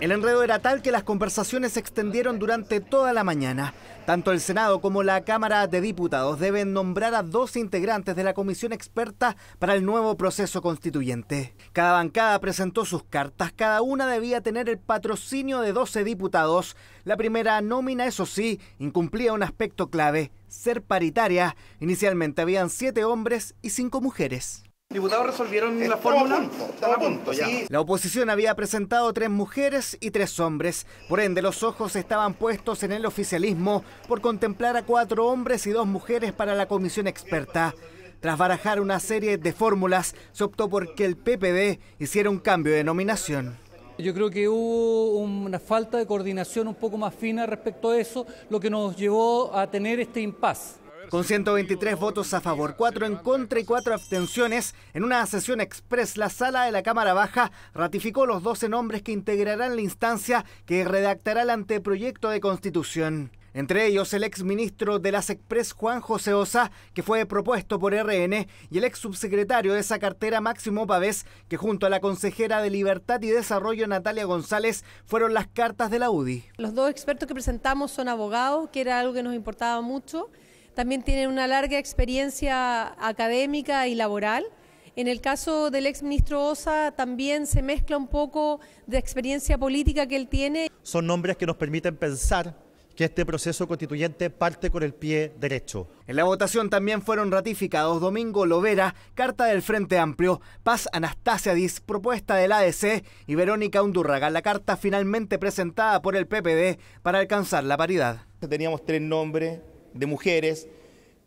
El enredo era tal que las conversaciones se extendieron durante toda la mañana. Tanto el Senado como la Cámara de Diputados deben nombrar a dos integrantes de la comisión experta para el nuevo proceso constituyente. Cada bancada presentó sus cartas, cada una debía tener el patrocinio de 12 diputados. La primera nómina, eso sí, incumplía un aspecto clave, ser paritaria. Inicialmente habían siete hombres y cinco mujeres diputados resolvieron la fórmula. La oposición había presentado tres mujeres y tres hombres. Por ende, los ojos estaban puestos en el oficialismo por contemplar a cuatro hombres y dos mujeres para la comisión experta. Tras barajar una serie de fórmulas, se optó por que el PPD hiciera un cambio de nominación. Yo creo que hubo una falta de coordinación un poco más fina respecto a eso, lo que nos llevó a tener este impasse con 123 votos a favor, 4 en contra y 4 abstenciones. En una sesión express, la sala de la Cámara Baja ratificó los 12 nombres que integrarán la instancia que redactará el anteproyecto de constitución. Entre ellos el exministro de las Express Juan José Osa, que fue propuesto por RN, y el ex subsecretario de esa cartera Máximo Pavés, que junto a la consejera de Libertad y Desarrollo Natalia González fueron las cartas de la UDI. Los dos expertos que presentamos son abogados, que era algo que nos importaba mucho también tiene una larga experiencia académica y laboral. En el caso del exministro Osa también se mezcla un poco de experiencia política que él tiene. Son nombres que nos permiten pensar que este proceso constituyente parte con el pie derecho. En la votación también fueron ratificados Domingo Lovera, carta del Frente Amplio, Paz Anastasiadis, propuesta del ADC, y Verónica Undurraga, la carta finalmente presentada por el PPD para alcanzar la paridad. Teníamos tres nombres, de mujeres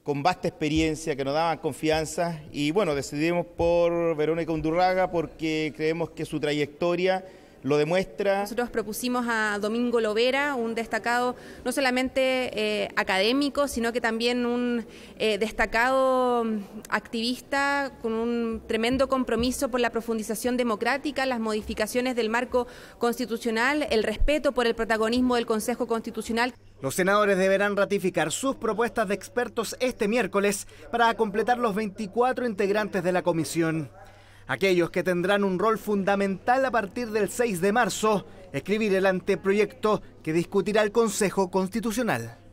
con vasta experiencia, que nos daban confianza y bueno, decidimos por Verónica Undurraga porque creemos que su trayectoria lo demuestra. Nosotros propusimos a Domingo Lovera, un destacado no solamente eh, académico, sino que también un eh, destacado mm, activista con un tremendo compromiso por la profundización democrática, las modificaciones del marco constitucional, el respeto por el protagonismo del Consejo Constitucional. Los senadores deberán ratificar sus propuestas de expertos este miércoles para completar los 24 integrantes de la comisión aquellos que tendrán un rol fundamental a partir del 6 de marzo, escribir el anteproyecto que discutirá el Consejo Constitucional.